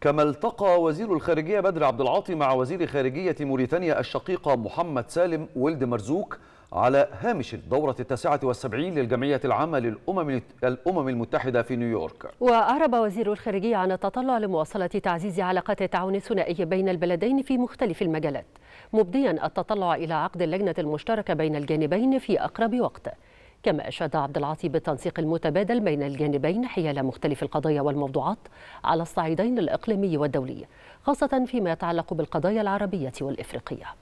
كما التقى وزير الخارجية بدر عبد العاطي مع وزير خارجية موريتانيا الشقيقة محمد سالم ولد مرزوق على هامش الدورة التاسعة والسبعين للجمعية العامة للأمم الأمم المتحدة في نيويورك وأعرب وزير الخارجية عن التطلع لمواصلة تعزيز علاقات التعاون الثنائي بين البلدين في مختلف المجالات مبديا التطلع إلى عقد اللجنة المشتركة بين الجانبين في أقرب وقت كما أشاد عبد العاطي بالتنسيق المتبادل بين الجانبين حيال مختلف القضايا والموضوعات على الصعيدين الإقليمي والدولي خاصة فيما يتعلق بالقضايا العربية والإفريقية